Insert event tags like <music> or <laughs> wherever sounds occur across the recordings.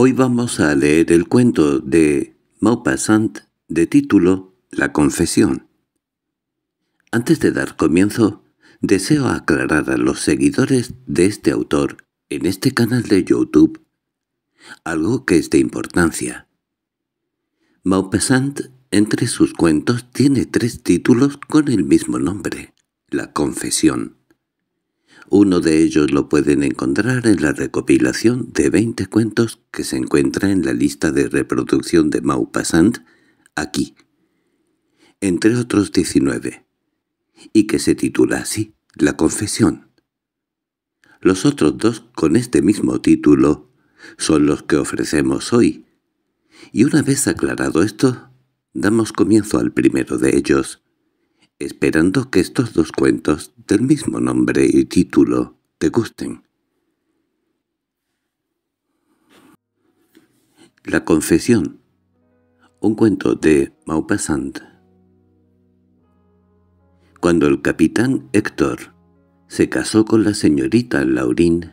Hoy vamos a leer el cuento de Maupassant de título La confesión. Antes de dar comienzo, deseo aclarar a los seguidores de este autor en este canal de YouTube algo que es de importancia. Maupassant entre sus cuentos tiene tres títulos con el mismo nombre, La confesión. Uno de ellos lo pueden encontrar en la recopilación de 20 cuentos que se encuentra en la lista de reproducción de Maupassant, aquí, entre otros 19, y que se titula así, La confesión. Los otros dos con este mismo título son los que ofrecemos hoy, y una vez aclarado esto, damos comienzo al primero de ellos, esperando que estos dos cuentos, del mismo nombre y título, te gusten. La confesión un cuento de Maupassant. Cuando el capitán Héctor se casó con la señorita Laurín,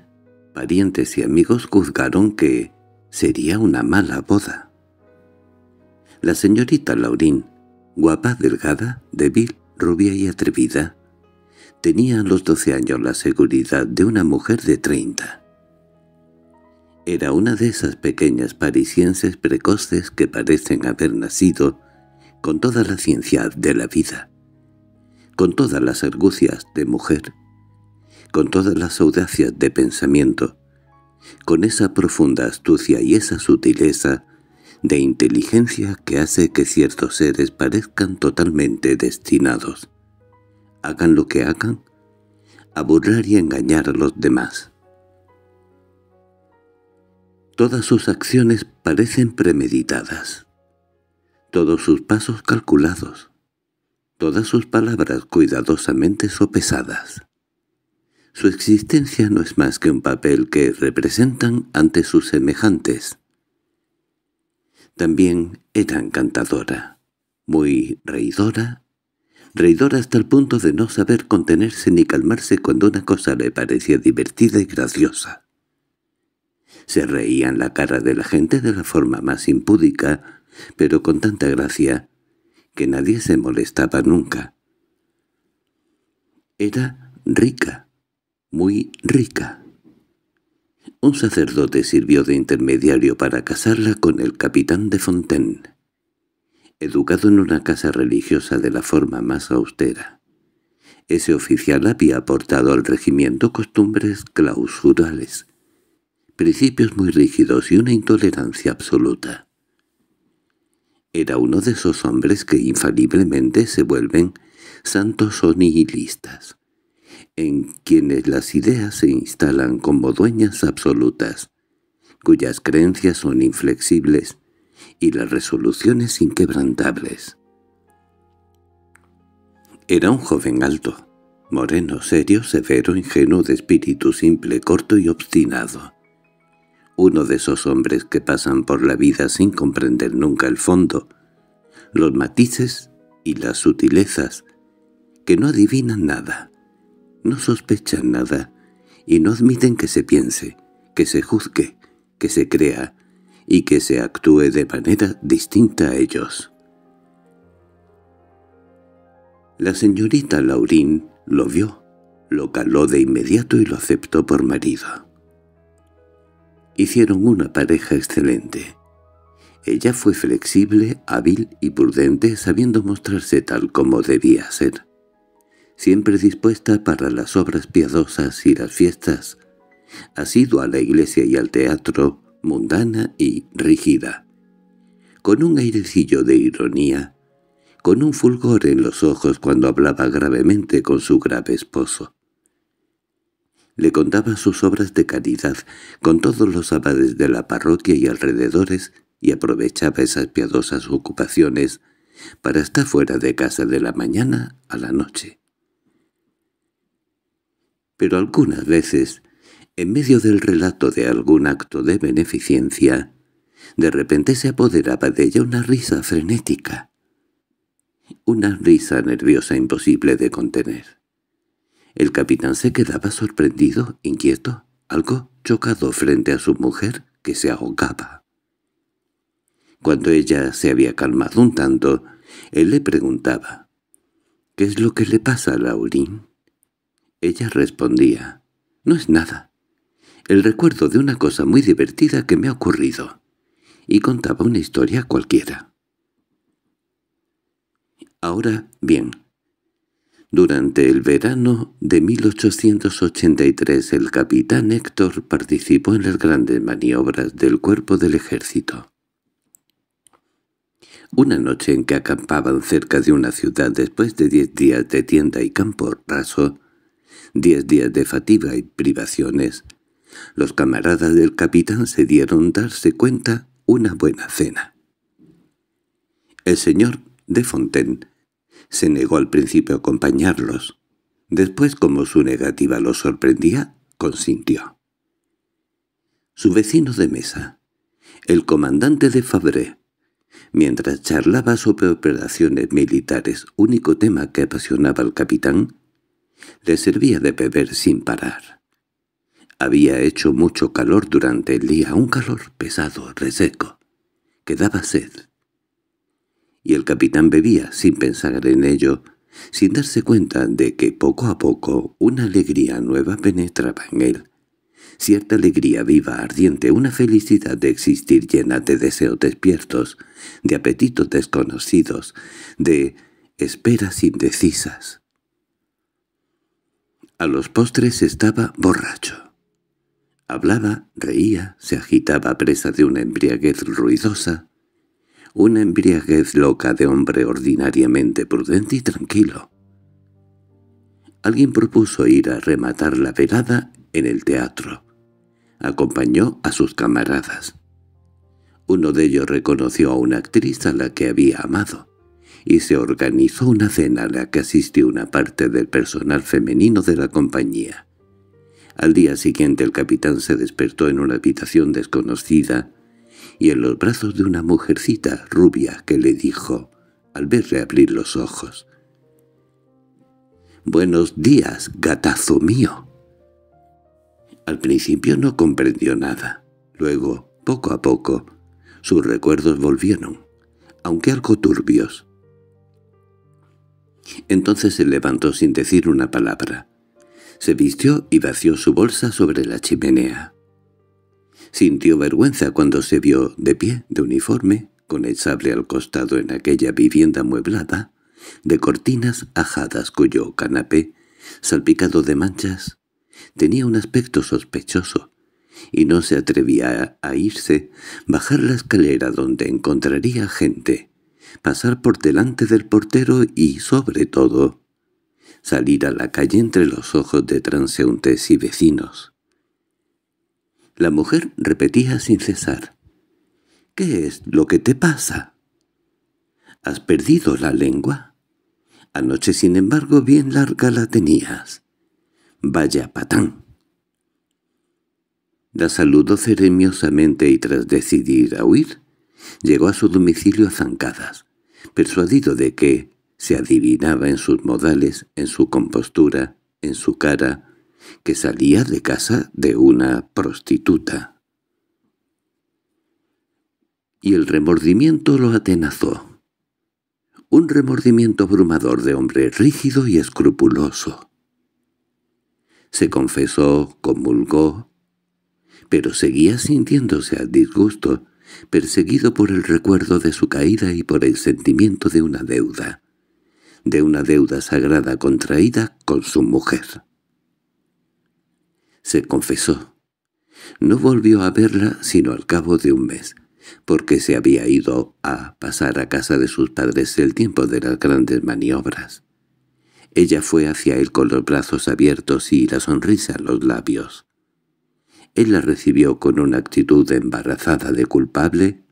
parientes y amigos juzgaron que sería una mala boda. La señorita Laurín, guapa, delgada, débil, rubia y atrevida, tenía a los doce años la seguridad de una mujer de treinta. Era una de esas pequeñas parisienses precoces que parecen haber nacido con toda la ciencia de la vida, con todas las argucias de mujer, con todas las audacias de pensamiento, con esa profunda astucia y esa sutileza de inteligencia que hace que ciertos seres parezcan totalmente destinados, hagan lo que hagan, a burlar y engañar a los demás. Todas sus acciones parecen premeditadas, todos sus pasos calculados, todas sus palabras cuidadosamente sopesadas. Su existencia no es más que un papel que representan ante sus semejantes. También era encantadora, muy reidora, reidora hasta el punto de no saber contenerse ni calmarse cuando una cosa le parecía divertida y graciosa. Se reía en la cara de la gente de la forma más impúdica, pero con tanta gracia que nadie se molestaba nunca. Era rica, muy rica. Un sacerdote sirvió de intermediario para casarla con el capitán de Fontaine, educado en una casa religiosa de la forma más austera. Ese oficial había aportado al regimiento costumbres clausurales, principios muy rígidos y una intolerancia absoluta. Era uno de esos hombres que infaliblemente se vuelven santos o nihilistas, en quienes las ideas se instalan como dueñas absolutas, cuyas creencias son inflexibles y las resoluciones inquebrantables. Era un joven alto, moreno, serio, severo, ingenuo, de espíritu simple, corto y obstinado. Uno de esos hombres que pasan por la vida sin comprender nunca el fondo, los matices y las sutilezas, que no adivinan nada, no sospechan nada y no admiten que se piense, que se juzgue, que se crea y que se actúe de manera distinta a ellos. La señorita Laurín lo vio, lo caló de inmediato y lo aceptó por marido. Hicieron una pareja excelente. Ella fue flexible, hábil y prudente, sabiendo mostrarse tal como debía ser siempre dispuesta para las obras piadosas y las fiestas, ha sido a la iglesia y al teatro, mundana y rígida. Con un airecillo de ironía, con un fulgor en los ojos cuando hablaba gravemente con su grave esposo. Le contaba sus obras de caridad con todos los abades de la parroquia y alrededores y aprovechaba esas piadosas ocupaciones para estar fuera de casa de la mañana a la noche pero algunas veces, en medio del relato de algún acto de beneficencia, de repente se apoderaba de ella una risa frenética, una risa nerviosa imposible de contener. El capitán se quedaba sorprendido, inquieto, algo chocado frente a su mujer que se ahogaba. Cuando ella se había calmado un tanto, él le preguntaba, «¿Qué es lo que le pasa a Laurín?» Ella respondía, «No es nada. El recuerdo de una cosa muy divertida que me ha ocurrido». Y contaba una historia cualquiera. Ahora bien, durante el verano de 1883 el capitán Héctor participó en las grandes maniobras del cuerpo del ejército. Una noche en que acampaban cerca de una ciudad después de diez días de tienda y campo raso, diez días de fatiga y privaciones, los camaradas del capitán se dieron darse cuenta una buena cena. El señor de Fontaine se negó al principio a acompañarlos. Después, como su negativa los sorprendía, consintió. Su vecino de mesa, el comandante de Fabré, mientras charlaba sobre operaciones militares, único tema que apasionaba al capitán, le servía de beber sin parar. Había hecho mucho calor durante el día, un calor pesado, reseco, que daba sed. Y el capitán bebía sin pensar en ello, sin darse cuenta de que poco a poco una alegría nueva penetraba en él, cierta alegría viva, ardiente, una felicidad de existir llena de deseos despiertos, de apetitos desconocidos, de esperas indecisas. A los postres estaba borracho. Hablaba, reía, se agitaba presa de una embriaguez ruidosa, una embriaguez loca de hombre ordinariamente prudente y tranquilo. Alguien propuso ir a rematar la velada en el teatro. Acompañó a sus camaradas. Uno de ellos reconoció a una actriz a la que había amado y se organizó una cena a la que asistió una parte del personal femenino de la compañía. Al día siguiente el capitán se despertó en una habitación desconocida y en los brazos de una mujercita rubia que le dijo, al verle abrir los ojos, «Buenos días, gatazo mío». Al principio no comprendió nada. Luego, poco a poco, sus recuerdos volvieron, aunque algo turbios. Entonces se levantó sin decir una palabra. Se vistió y vació su bolsa sobre la chimenea. Sintió vergüenza cuando se vio de pie, de uniforme, con el sable al costado en aquella vivienda mueblada, de cortinas ajadas cuyo canapé, salpicado de manchas, tenía un aspecto sospechoso, y no se atrevía a irse, bajar la escalera donde encontraría gente pasar por delante del portero y, sobre todo, salir a la calle entre los ojos de transeúntes y vecinos. La mujer repetía sin cesar, «¿Qué es lo que te pasa? ¿Has perdido la lengua? Anoche, sin embargo, bien larga la tenías. Vaya patán». La saludó ceremoniosamente y tras decidir a huir, llegó a su domicilio a zancadas persuadido de que se adivinaba en sus modales, en su compostura, en su cara, que salía de casa de una prostituta. Y el remordimiento lo atenazó. Un remordimiento abrumador de hombre rígido y escrupuloso. Se confesó, comulgó, pero seguía sintiéndose a disgusto, perseguido por el recuerdo de su caída y por el sentimiento de una deuda, de una deuda sagrada contraída con su mujer. Se confesó. No volvió a verla sino al cabo de un mes, porque se había ido a pasar a casa de sus padres el tiempo de las grandes maniobras. Ella fue hacia él con los brazos abiertos y la sonrisa en los labios. Él la recibió con una actitud embarazada de culpable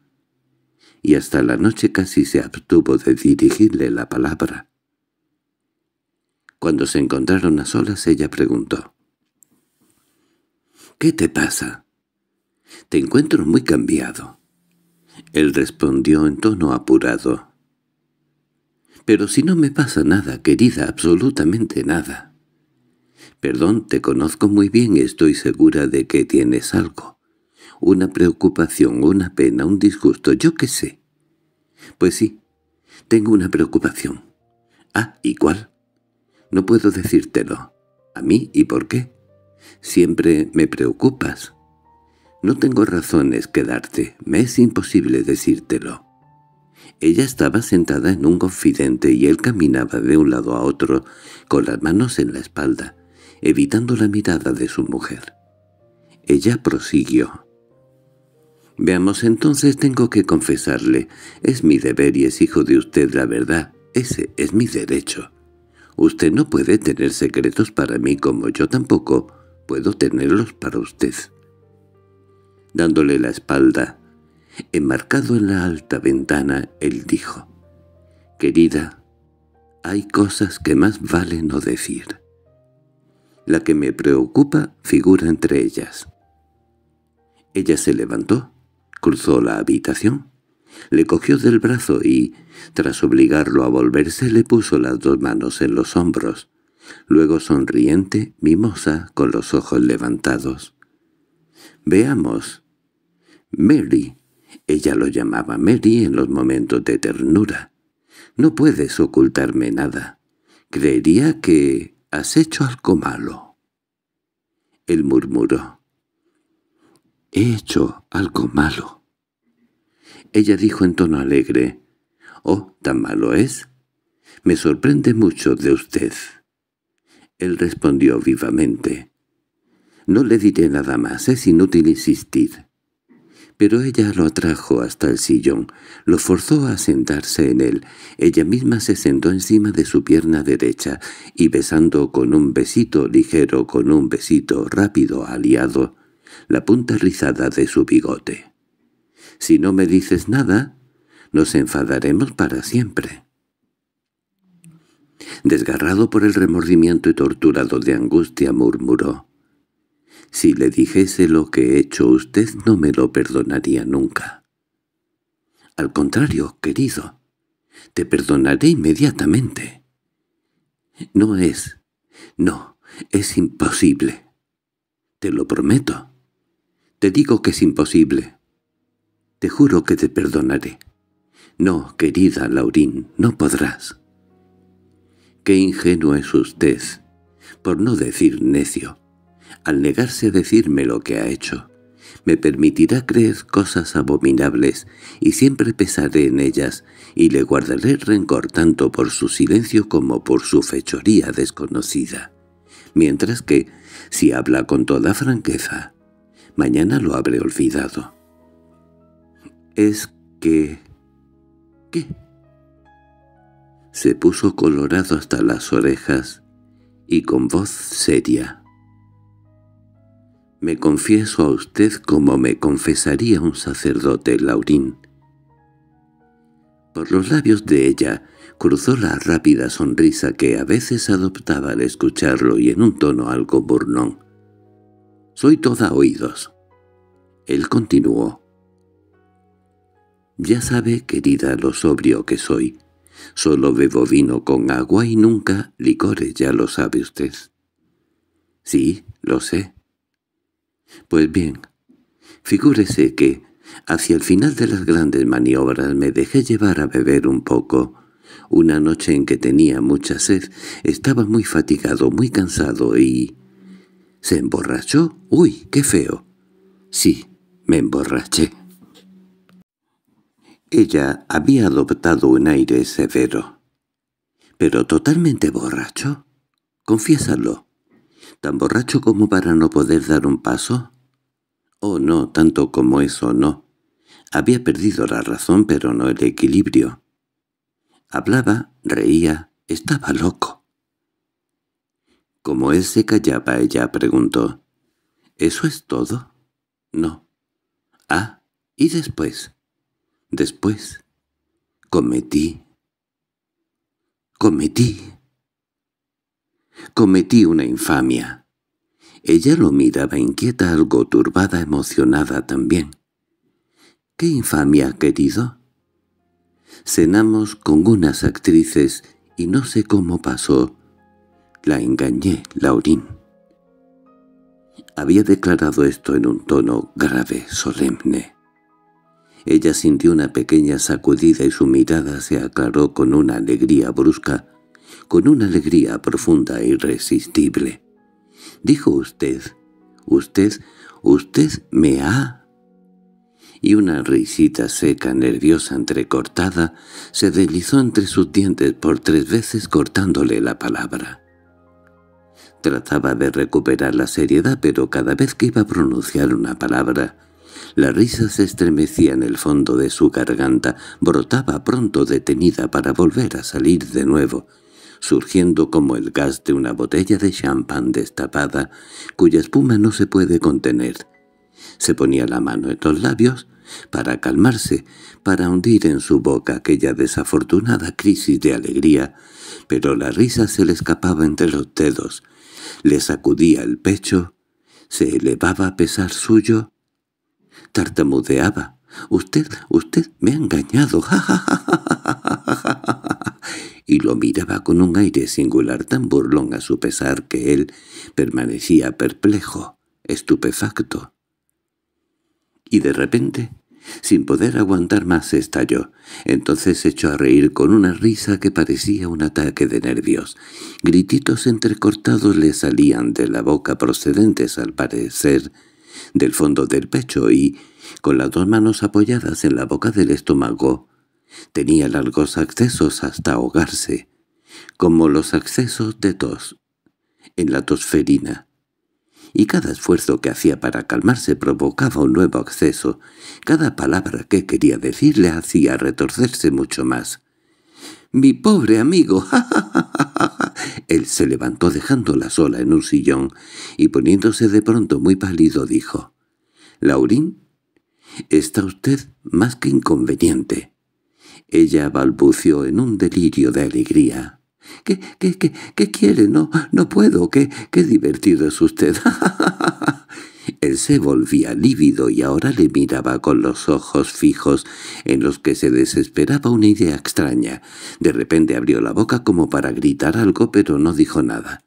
y hasta la noche casi se abstuvo de dirigirle la palabra. Cuando se encontraron a solas ella preguntó. —¿Qué te pasa? —Te encuentro muy cambiado. Él respondió en tono apurado. —Pero si no me pasa nada, querida, absolutamente nada. Perdón, te conozco muy bien, estoy segura de que tienes algo. Una preocupación, una pena, un disgusto, yo qué sé. Pues sí, tengo una preocupación. Ah, ¿y cuál? No puedo decírtelo. ¿A mí y por qué? Siempre me preocupas. No tengo razones que darte, me es imposible decírtelo. Ella estaba sentada en un confidente y él caminaba de un lado a otro, con las manos en la espalda, evitando la mirada de su mujer. Ella prosiguió. «Veamos, entonces tengo que confesarle. Es mi deber y es hijo de usted la verdad. Ese es mi derecho. Usted no puede tener secretos para mí como yo tampoco puedo tenerlos para usted». Dándole la espalda, enmarcado en la alta ventana, él dijo, «Querida, hay cosas que más vale no decir». La que me preocupa figura entre ellas. Ella se levantó, cruzó la habitación, le cogió del brazo y, tras obligarlo a volverse, le puso las dos manos en los hombros. Luego sonriente, mimosa, con los ojos levantados. «Veamos». «Mary». Ella lo llamaba Mary en los momentos de ternura. «No puedes ocultarme nada. Creería que —Has hecho algo malo. Él murmuró. —He hecho algo malo. Ella dijo en tono alegre. —Oh, ¿tan malo es? Me sorprende mucho de usted. Él respondió vivamente. —No le diré nada más, es inútil insistir pero ella lo atrajo hasta el sillón, lo forzó a sentarse en él, ella misma se sentó encima de su pierna derecha, y besando con un besito ligero, con un besito rápido aliado, la punta rizada de su bigote. «Si no me dices nada, nos enfadaremos para siempre». Desgarrado por el remordimiento y torturado de angustia, murmuró, si le dijese lo que he hecho usted no me lo perdonaría nunca. Al contrario, querido, te perdonaré inmediatamente. No es, no, es imposible. Te lo prometo. Te digo que es imposible. Te juro que te perdonaré. No, querida Laurín, no podrás. Qué ingenuo es usted, por no decir necio al negarse a decirme lo que ha hecho. Me permitirá creer cosas abominables, y siempre pesaré en ellas, y le guardaré rencor tanto por su silencio como por su fechoría desconocida. Mientras que, si habla con toda franqueza, mañana lo habré olvidado. Es que... ¿Qué? Se puso colorado hasta las orejas y con voz seria me confieso a usted como me confesaría un sacerdote laurín. Por los labios de ella cruzó la rápida sonrisa que a veces adoptaba al escucharlo y en un tono algo burnón. «Soy toda oídos». Él continuó. «Ya sabe, querida, lo sobrio que soy. Solo bebo vino con agua y nunca licores, ya lo sabe usted». «Sí, lo sé. Pues bien, figúrese que, hacia el final de las grandes maniobras, me dejé llevar a beber un poco. Una noche en que tenía mucha sed, estaba muy fatigado, muy cansado y... ¿Se emborrachó? ¡Uy, qué feo! Sí, me emborraché. Ella había adoptado un aire severo. —¿Pero totalmente borracho? —Confiésalo. ¿Tan borracho como para no poder dar un paso? Oh, no, tanto como eso, no. Había perdido la razón, pero no el equilibrio. Hablaba, reía, estaba loco. Como él se callaba, ella preguntó, —¿Eso es todo? —No. —Ah, ¿y después? —Después. Cometí. Cometí Cometí una infamia. Ella lo miraba inquieta, algo turbada, emocionada también. —¿Qué infamia, querido? Cenamos con unas actrices y no sé cómo pasó. La engañé, Laurín. Había declarado esto en un tono grave, solemne. Ella sintió una pequeña sacudida y su mirada se aclaró con una alegría brusca, con una alegría profunda e irresistible. Dijo usted, usted, usted me ha... Y una risita seca, nerviosa, entrecortada, se deslizó entre sus dientes por tres veces cortándole la palabra. Trataba de recuperar la seriedad, pero cada vez que iba a pronunciar una palabra, la risa se estremecía en el fondo de su garganta, brotaba pronto detenida para volver a salir de nuevo, surgiendo como el gas de una botella de champán destapada, cuya espuma no se puede contener. Se ponía la mano en los labios para calmarse, para hundir en su boca aquella desafortunada crisis de alegría, pero la risa se le escapaba entre los dedos, le sacudía el pecho, se elevaba a pesar suyo, tartamudeaba. «Usted, usted me ha engañado, y lo miraba con un aire singular tan burlón a su pesar que él permanecía perplejo, estupefacto. Y de repente, sin poder aguantar más, estalló. Entonces se echó a reír con una risa que parecía un ataque de nervios. Grititos entrecortados le salían de la boca procedentes, al parecer, del fondo del pecho y, con las dos manos apoyadas en la boca del estómago, Tenía largos accesos hasta ahogarse, como los accesos de tos, en la tosferina. Y cada esfuerzo que hacía para calmarse provocaba un nuevo acceso. Cada palabra que quería decir le hacía retorcerse mucho más. —¡Mi pobre amigo! ¡Ja, ja, ja, ja, Él se levantó dejándola sola en un sillón y poniéndose de pronto muy pálido dijo. —¿Laurín? Está usted más que inconveniente. Ella balbució en un delirio de alegría. —¿Qué, qué, qué, quiere? No, no puedo. ¿Qué, qué divertido es usted? <laughs> Él se volvía lívido y ahora le miraba con los ojos fijos, en los que se desesperaba una idea extraña. De repente abrió la boca como para gritar algo, pero no dijo nada.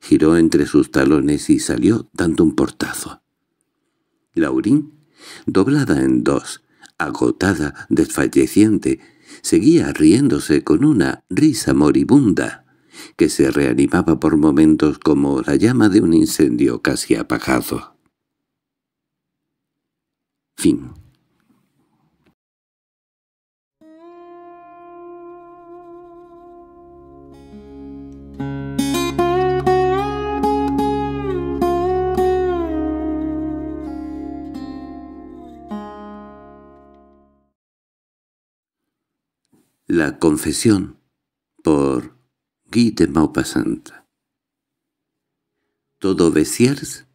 Giró entre sus talones y salió dando un portazo. Laurín, doblada en dos, agotada, desfalleciente, seguía riéndose con una risa moribunda, que se reanimaba por momentos como la llama de un incendio casi apagado. Fin La confesión por Guy de Maupassant Todo Bessiers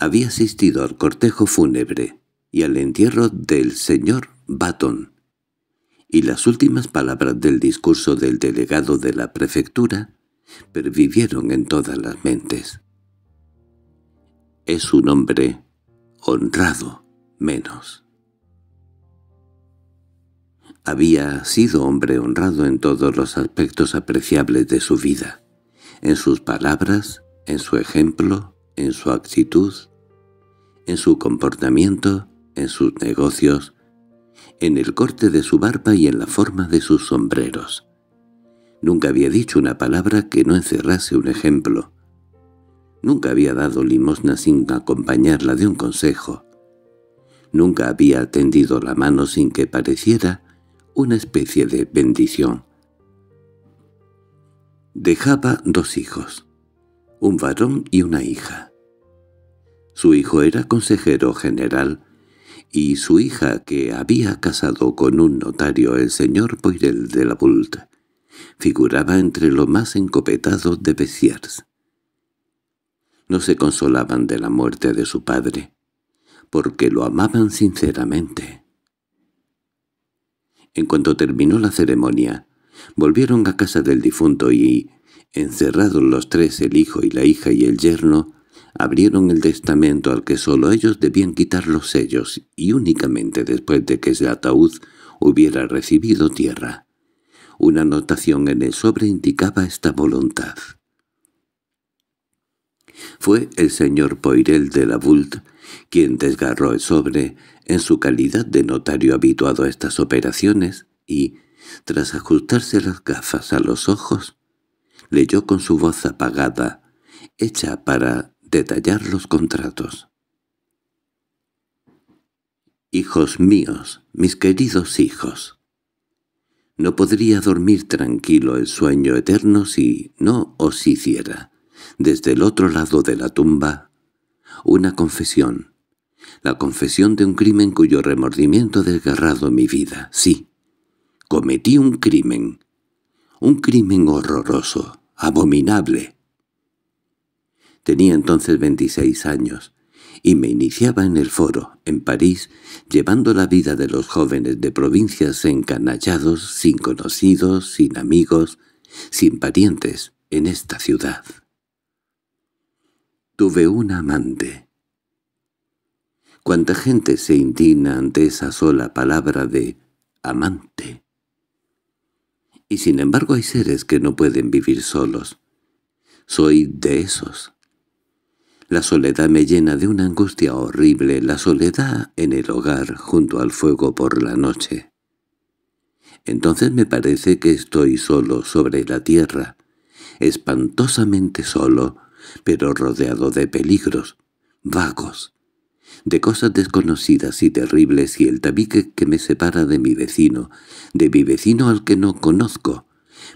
había asistido al cortejo fúnebre y al entierro del señor Baton, y las últimas palabras del discurso del delegado de la prefectura pervivieron en todas las mentes. Es un hombre honrado menos. Había sido hombre honrado en todos los aspectos apreciables de su vida, en sus palabras, en su ejemplo, en su actitud, en su comportamiento, en sus negocios, en el corte de su barba y en la forma de sus sombreros. Nunca había dicho una palabra que no encerrase un ejemplo. Nunca había dado limosna sin acompañarla de un consejo. Nunca había tendido la mano sin que pareciera una especie de bendición. Dejaba dos hijos, un varón y una hija. Su hijo era consejero general y su hija que había casado con un notario el señor Poirel de la Bult, figuraba entre lo más encopetado de Bessiers. No se consolaban de la muerte de su padre, porque lo amaban sinceramente. En cuanto terminó la ceremonia, volvieron a casa del difunto y, encerrados los tres, el hijo y la hija y el yerno, abrieron el testamento al que solo ellos debían quitar los sellos y únicamente después de que ese ataúd hubiera recibido tierra. Una anotación en el sobre indicaba esta voluntad. Fue el señor Poirel de la Vult quien desgarró el sobre en su calidad de notario habituado a estas operaciones y, tras ajustarse las gafas a los ojos, leyó con su voz apagada, hecha para detallar los contratos. Hijos míos, mis queridos hijos, no podría dormir tranquilo el sueño eterno si no os hiciera desde el otro lado de la tumba, una confesión, la confesión de un crimen cuyo remordimiento ha desgarrado mi vida. Sí, cometí un crimen, un crimen horroroso, abominable. Tenía entonces 26 años, y me iniciaba en el foro, en París, llevando la vida de los jóvenes de provincias encanallados, sin conocidos, sin amigos, sin parientes, en esta ciudad. Tuve un amante. Cuánta gente se indigna ante esa sola palabra de amante. Y sin embargo hay seres que no pueden vivir solos. Soy de esos. La soledad me llena de una angustia horrible, la soledad en el hogar junto al fuego por la noche. Entonces me parece que estoy solo sobre la tierra, espantosamente solo, pero rodeado de peligros, vagos, de cosas desconocidas y terribles y el tabique que me separa de mi vecino, de mi vecino al que no conozco,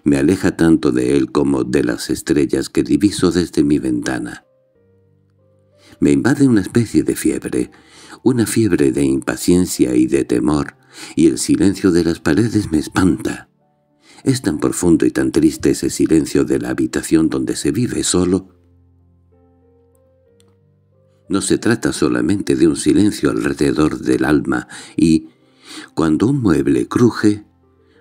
me aleja tanto de él como de las estrellas que diviso desde mi ventana. Me invade una especie de fiebre, una fiebre de impaciencia y de temor, y el silencio de las paredes me espanta. Es tan profundo y tan triste ese silencio de la habitación donde se vive solo no se trata solamente de un silencio alrededor del alma y, cuando un mueble cruje,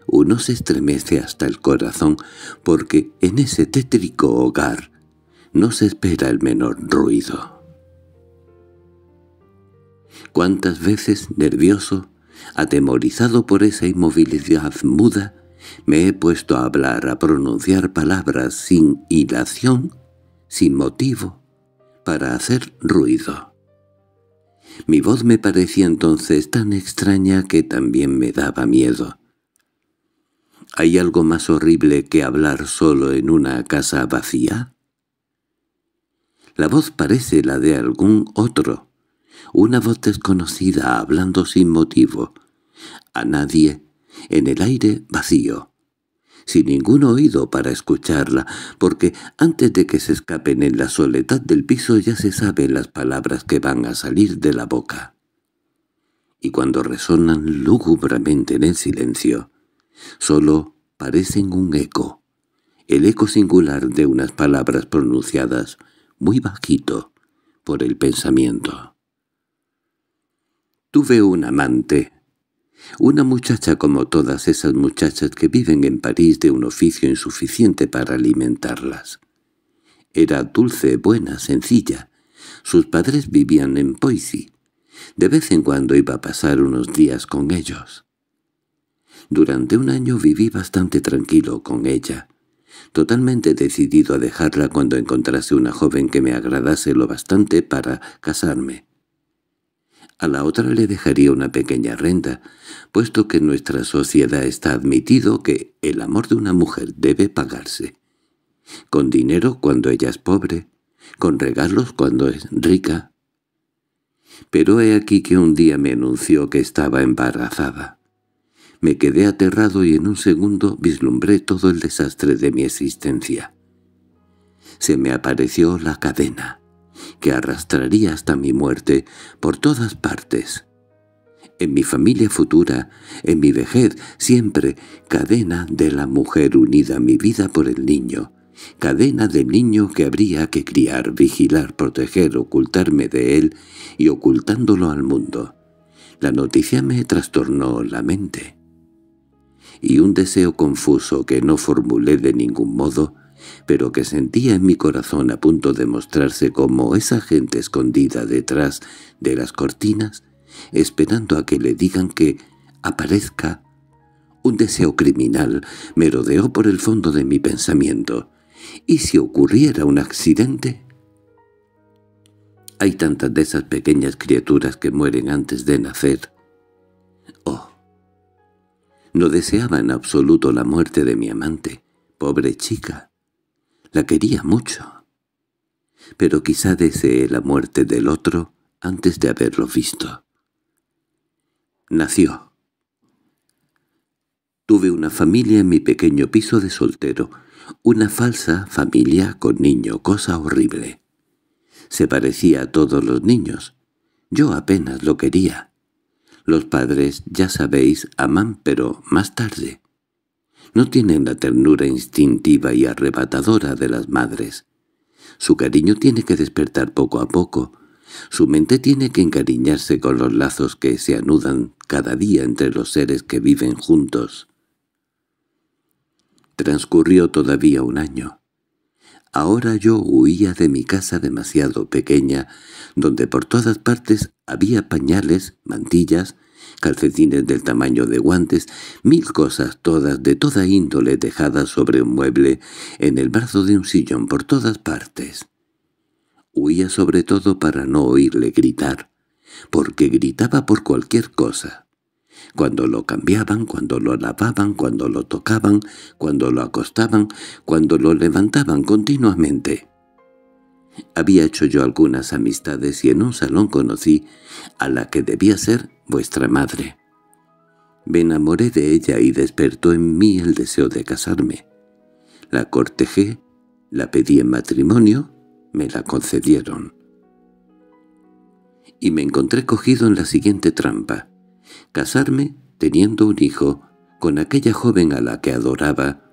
uno se estremece hasta el corazón porque en ese tétrico hogar no se espera el menor ruido. Cuántas veces, nervioso, atemorizado por esa inmovilidad muda, me he puesto a hablar, a pronunciar palabras sin hilación, sin motivo, para hacer ruido. Mi voz me parecía entonces tan extraña que también me daba miedo. ¿Hay algo más horrible que hablar solo en una casa vacía? La voz parece la de algún otro, una voz desconocida hablando sin motivo, a nadie, en el aire vacío sin ningún oído para escucharla, porque antes de que se escapen en la soledad del piso ya se saben las palabras que van a salir de la boca. Y cuando resonan lúgubremente en el silencio, solo parecen un eco, el eco singular de unas palabras pronunciadas muy bajito por el pensamiento. Tuve un amante, una muchacha como todas esas muchachas que viven en París de un oficio insuficiente para alimentarlas. Era dulce, buena, sencilla. Sus padres vivían en Poissy. De vez en cuando iba a pasar unos días con ellos. Durante un año viví bastante tranquilo con ella, totalmente decidido a dejarla cuando encontrase una joven que me agradase lo bastante para casarme. A la otra le dejaría una pequeña renta, puesto que en nuestra sociedad está admitido que el amor de una mujer debe pagarse. Con dinero cuando ella es pobre, con regalos cuando es rica. Pero he aquí que un día me anunció que estaba embarazada. Me quedé aterrado y en un segundo vislumbré todo el desastre de mi existencia. Se me apareció la cadena que arrastraría hasta mi muerte por todas partes. En mi familia futura, en mi vejez, siempre cadena de la mujer unida a mi vida por el niño, cadena del niño que habría que criar, vigilar, proteger, ocultarme de él y ocultándolo al mundo. La noticia me trastornó la mente. Y un deseo confuso que no formulé de ningún modo pero que sentía en mi corazón a punto de mostrarse como esa gente escondida detrás de las cortinas, esperando a que le digan que aparezca. Un deseo criminal me rodeó por el fondo de mi pensamiento. ¿Y si ocurriera un accidente? Hay tantas de esas pequeñas criaturas que mueren antes de nacer. Oh, no deseaba en absoluto la muerte de mi amante, pobre chica. La quería mucho. Pero quizá deseé la muerte del otro antes de haberlo visto. Nació. Tuve una familia en mi pequeño piso de soltero, una falsa familia con niño, cosa horrible. Se parecía a todos los niños. Yo apenas lo quería. Los padres, ya sabéis, aman, pero más tarde. No tienen la ternura instintiva y arrebatadora de las madres. Su cariño tiene que despertar poco a poco. Su mente tiene que encariñarse con los lazos que se anudan cada día entre los seres que viven juntos. Transcurrió todavía un año. Ahora yo huía de mi casa demasiado pequeña, donde por todas partes había pañales, mantillas, calcetines del tamaño de guantes, mil cosas todas de toda índole dejadas sobre un mueble, en el brazo de un sillón por todas partes. Huía sobre todo para no oírle gritar, porque gritaba por cualquier cosa cuando lo cambiaban, cuando lo lavaban, cuando lo tocaban, cuando lo acostaban, cuando lo levantaban continuamente. Había hecho yo algunas amistades y en un salón conocí a la que debía ser vuestra madre. Me enamoré de ella y despertó en mí el deseo de casarme. La cortejé, la pedí en matrimonio, me la concedieron. Y me encontré cogido en la siguiente trampa casarme teniendo un hijo con aquella joven a la que adoraba,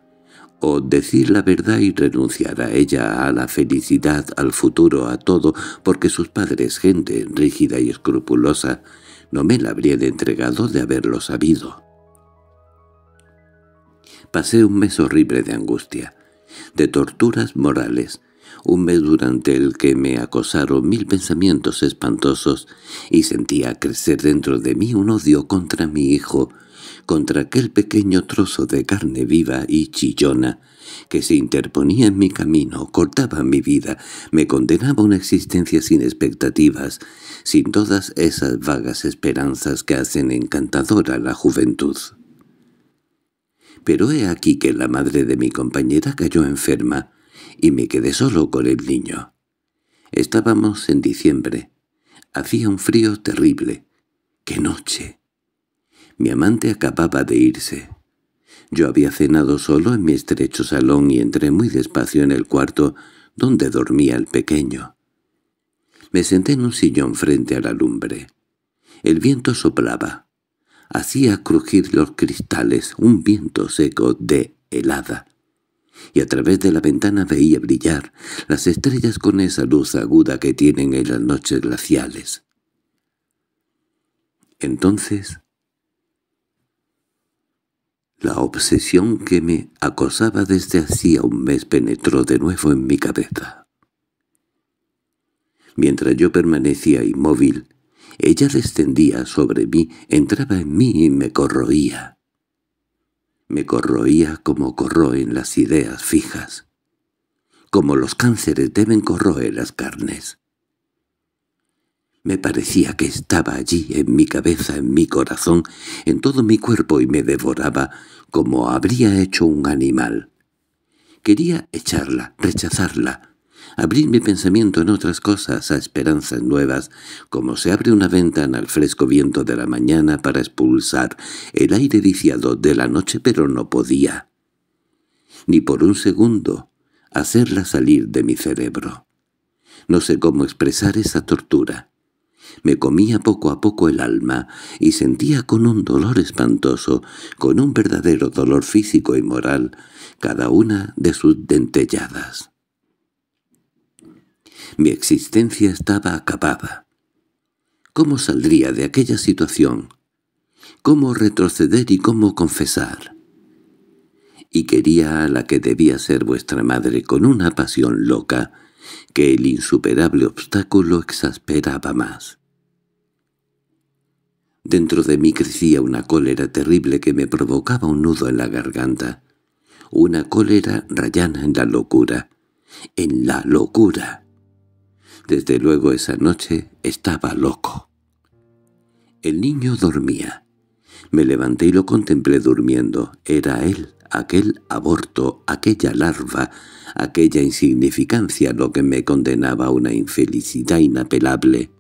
o decir la verdad y renunciar a ella, a la felicidad, al futuro, a todo, porque sus padres, gente rígida y escrupulosa, no me la habrían entregado de haberlo sabido. Pasé un mes horrible de angustia, de torturas morales, un mes durante el que me acosaron mil pensamientos espantosos y sentía crecer dentro de mí un odio contra mi hijo, contra aquel pequeño trozo de carne viva y chillona que se interponía en mi camino, cortaba mi vida, me condenaba a una existencia sin expectativas, sin todas esas vagas esperanzas que hacen encantadora la juventud. Pero he aquí que la madre de mi compañera cayó enferma, y me quedé solo con el niño. Estábamos en diciembre. Hacía un frío terrible. ¡Qué noche! Mi amante acababa de irse. Yo había cenado solo en mi estrecho salón y entré muy despacio en el cuarto donde dormía el pequeño. Me senté en un sillón frente a la lumbre. El viento soplaba. Hacía crujir los cristales, un viento seco de helada y a través de la ventana veía brillar las estrellas con esa luz aguda que tienen en las noches glaciales. Entonces, la obsesión que me acosaba desde hacía un mes penetró de nuevo en mi cabeza. Mientras yo permanecía inmóvil, ella descendía sobre mí, entraba en mí y me corroía me corroía como corroen las ideas fijas, como los cánceres deben corroer las carnes. Me parecía que estaba allí, en mi cabeza, en mi corazón, en todo mi cuerpo y me devoraba como habría hecho un animal. Quería echarla, rechazarla, abrir mi pensamiento en otras cosas, a esperanzas nuevas, como se abre una ventana al fresco viento de la mañana para expulsar el aire viciado de la noche, pero no podía, ni por un segundo, hacerla salir de mi cerebro. No sé cómo expresar esa tortura. Me comía poco a poco el alma y sentía con un dolor espantoso, con un verdadero dolor físico y moral, cada una de sus dentelladas. Mi existencia estaba acabada. ¿Cómo saldría de aquella situación? ¿Cómo retroceder y cómo confesar? Y quería a la que debía ser vuestra madre con una pasión loca que el insuperable obstáculo exasperaba más. Dentro de mí crecía una cólera terrible que me provocaba un nudo en la garganta. Una cólera rayana en la locura. ¡En la locura! Desde luego esa noche estaba loco. El niño dormía. Me levanté y lo contemplé durmiendo. Era él, aquel aborto, aquella larva, aquella insignificancia lo que me condenaba a una infelicidad inapelable.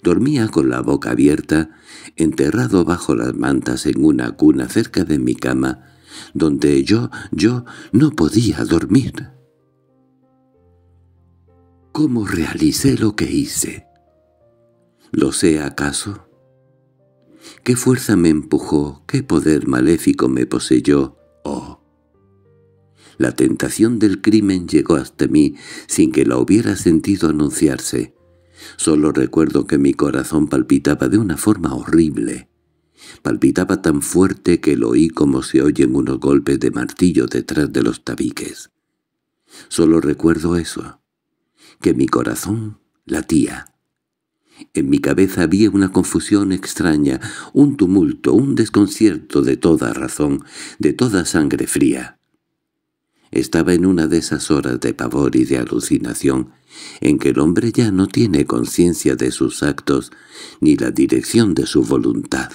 Dormía con la boca abierta, enterrado bajo las mantas en una cuna cerca de mi cama, donde yo, yo no podía dormir cómo realicé lo que hice. ¿Lo sé acaso? ¿Qué fuerza me empujó? ¿Qué poder maléfico me poseyó? ¡Oh! La tentación del crimen llegó hasta mí sin que la hubiera sentido anunciarse. Solo recuerdo que mi corazón palpitaba de una forma horrible. Palpitaba tan fuerte que lo oí como se oyen unos golpes de martillo detrás de los tabiques. Solo recuerdo eso que mi corazón latía. En mi cabeza había una confusión extraña, un tumulto, un desconcierto de toda razón, de toda sangre fría. Estaba en una de esas horas de pavor y de alucinación, en que el hombre ya no tiene conciencia de sus actos ni la dirección de su voluntad.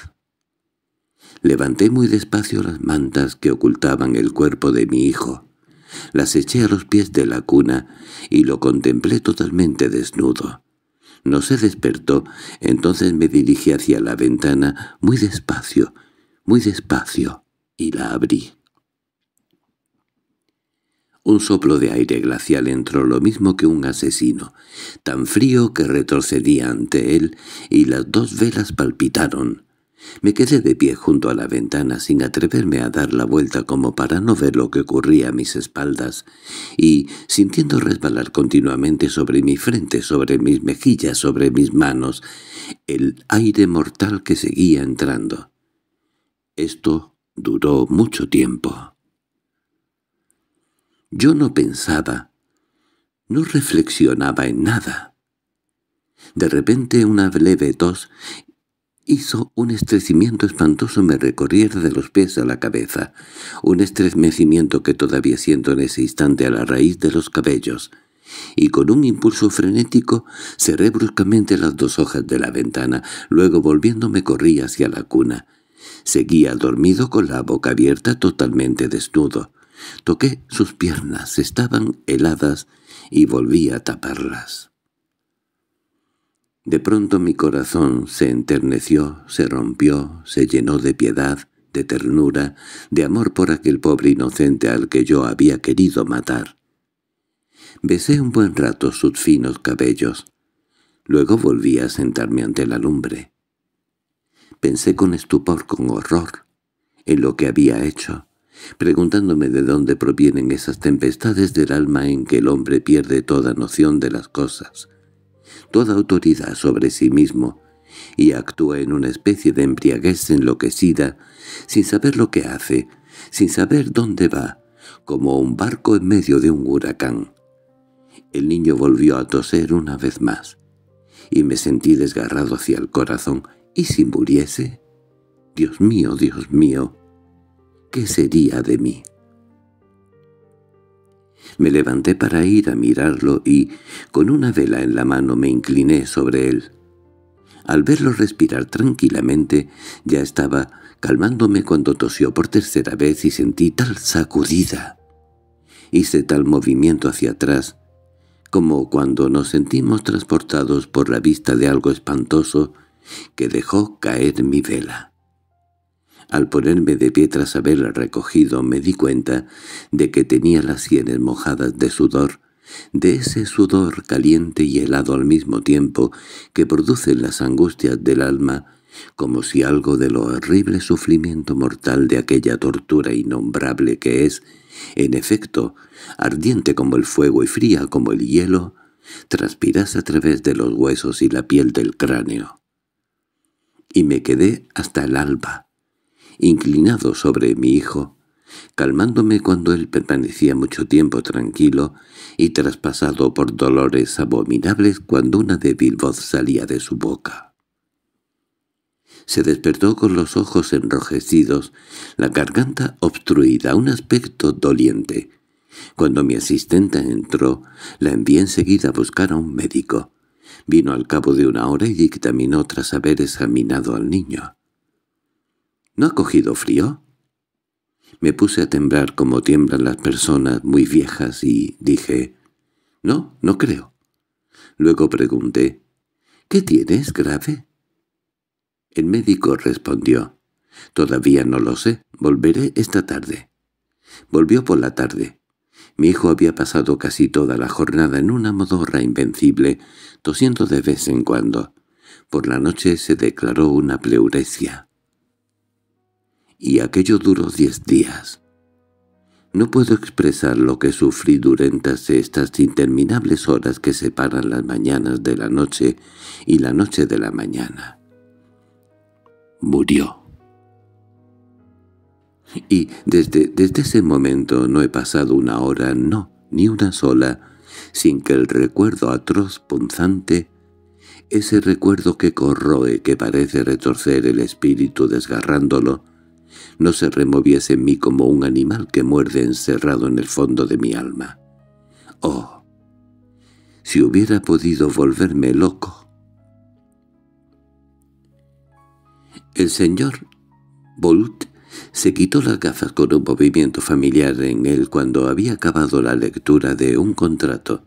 Levanté muy despacio las mantas que ocultaban el cuerpo de mi hijo. Las eché a los pies de la cuna y lo contemplé totalmente desnudo. No se despertó, entonces me dirigí hacia la ventana muy despacio, muy despacio, y la abrí. Un soplo de aire glacial entró lo mismo que un asesino, tan frío que retrocedía ante él, y las dos velas palpitaron. Me quedé de pie junto a la ventana sin atreverme a dar la vuelta como para no ver lo que ocurría a mis espaldas, y, sintiendo resbalar continuamente sobre mi frente, sobre mis mejillas, sobre mis manos, el aire mortal que seguía entrando. Esto duró mucho tiempo. Yo no pensaba, no reflexionaba en nada. De repente una leve tos Hizo un estrecimiento espantoso me recorriera de los pies a la cabeza, un estremecimiento que todavía siento en ese instante a la raíz de los cabellos, y con un impulso frenético cerré bruscamente las dos hojas de la ventana, luego volviéndome corrí hacia la cuna. Seguía dormido con la boca abierta totalmente desnudo. Toqué sus piernas, estaban heladas, y volví a taparlas. De pronto mi corazón se enterneció, se rompió, se llenó de piedad, de ternura, de amor por aquel pobre inocente al que yo había querido matar. Besé un buen rato sus finos cabellos. Luego volví a sentarme ante la lumbre. Pensé con estupor, con horror, en lo que había hecho, preguntándome de dónde provienen esas tempestades del alma en que el hombre pierde toda noción de las cosas, toda autoridad sobre sí mismo, y actúa en una especie de embriaguez enloquecida, sin saber lo que hace, sin saber dónde va, como un barco en medio de un huracán. El niño volvió a toser una vez más, y me sentí desgarrado hacia el corazón. ¿Y si muriese? Dios mío, Dios mío, ¿qué sería de mí?» Me levanté para ir a mirarlo y, con una vela en la mano, me incliné sobre él. Al verlo respirar tranquilamente, ya estaba calmándome cuando tosió por tercera vez y sentí tal sacudida. Hice tal movimiento hacia atrás, como cuando nos sentimos transportados por la vista de algo espantoso, que dejó caer mi vela. Al ponerme de pie tras haberla recogido me di cuenta de que tenía las sienes mojadas de sudor, de ese sudor caliente y helado al mismo tiempo que producen las angustias del alma, como si algo de lo horrible sufrimiento mortal de aquella tortura innombrable que es, en efecto, ardiente como el fuego y fría como el hielo, transpirase a través de los huesos y la piel del cráneo. Y me quedé hasta el alba, inclinado sobre mi hijo, calmándome cuando él permanecía mucho tiempo tranquilo y traspasado por dolores abominables cuando una débil voz salía de su boca. Se despertó con los ojos enrojecidos, la garganta obstruida, un aspecto doliente. Cuando mi asistente entró, la envié enseguida a buscar a un médico. Vino al cabo de una hora y dictaminó tras haber examinado al niño. ¿No ha cogido frío? Me puse a temblar como tiemblan las personas muy viejas y dije, «No, no creo». Luego pregunté, «¿Qué tienes, grave?» El médico respondió, «Todavía no lo sé, volveré esta tarde». Volvió por la tarde. Mi hijo había pasado casi toda la jornada en una modorra invencible, tosiendo de vez en cuando. Por la noche se declaró una pleuresia y aquello duró diez días. No puedo expresar lo que sufrí durante estas interminables horas que separan las mañanas de la noche y la noche de la mañana. Murió. Y desde, desde ese momento no he pasado una hora, no, ni una sola, sin que el recuerdo atroz, punzante, ese recuerdo que corroe, que parece retorcer el espíritu desgarrándolo, no se removiese en mí como un animal que muerde encerrado en el fondo de mi alma. ¡Oh! Si hubiera podido volverme loco. El señor Bolt se quitó las gafas con un movimiento familiar en él cuando había acabado la lectura de un contrato,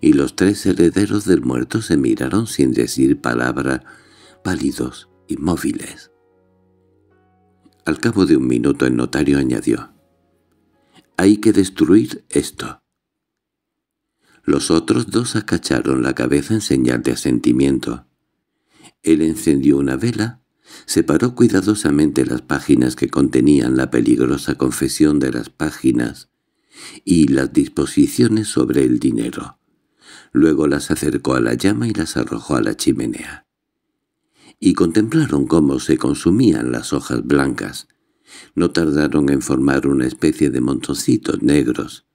y los tres herederos del muerto se miraron sin decir palabra, pálidos, inmóviles. Al cabo de un minuto el notario añadió. «Hay que destruir esto». Los otros dos acacharon la cabeza en señal de asentimiento. Él encendió una vela, separó cuidadosamente las páginas que contenían la peligrosa confesión de las páginas y las disposiciones sobre el dinero. Luego las acercó a la llama y las arrojó a la chimenea y contemplaron cómo se consumían las hojas blancas. No tardaron en formar una especie de montoncitos negros,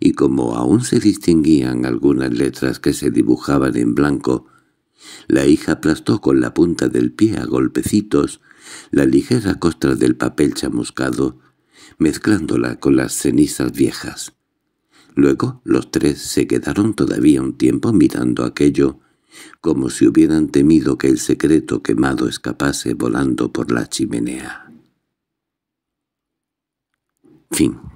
y como aún se distinguían algunas letras que se dibujaban en blanco, la hija aplastó con la punta del pie a golpecitos la ligera costra del papel chamuscado, mezclándola con las cenizas viejas. Luego los tres se quedaron todavía un tiempo mirando aquello como si hubieran temido que el secreto quemado escapase volando por la chimenea. Fin